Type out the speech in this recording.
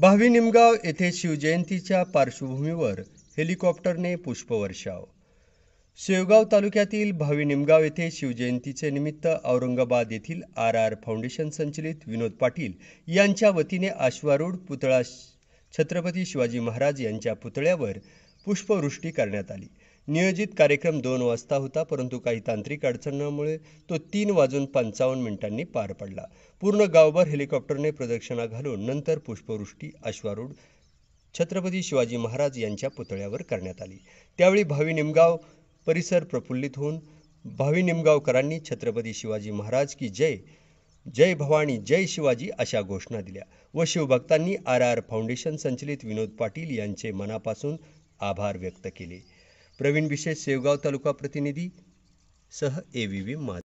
भावी निमगाव येथे शिवजयंतीच्या पार्श्वभूमीवर हेलिकॉप्टरने पुष्पवर्षाव शेवगाव तालुक्यातील भावी निमगाव येथे शिवजयंतीचे निमित्त औरंगाबाद येथील आर आर फाउंडेशन संचलित विनोद पाटील यांच्या वतीने आश्वारूढ पुतळा छत्रपती शिवाजी महाराज यांच्या पुतळ्यावर पुष्पवृष्टी करण्यात आली नियोजित कार्यक्रम दोन वाजता होता परंतु काही तांत्रिक अडचणीमुळे तो तीन वाजून पंचावन्न मिनिटांनी पार पडला पूर्ण गावभर हेलिकॉप्टरने प्रदक्षिणा घालून नंतर पुष्पवृष्टी अश्वारूढ छत्रपती शिवाजी महाराज यांच्या पुतळ्यावर करण्यात आली त्यावेळी भावी निमगाव परिसर प्रफुल्लित होऊन भावी निमगावकरांनी छत्रपती शिवाजी महाराज की जय जय भवानी जय शिवाजी अशा घोषणा दिल्या व शिवभक्तांनी आर आर फाउंडेशन संचलित विनोद पाटील यांचे मनापासून आभार व्यक्त केले प्रवीण विशेष शेवगाव तालुका प्रतिनिधी सह ए व्ही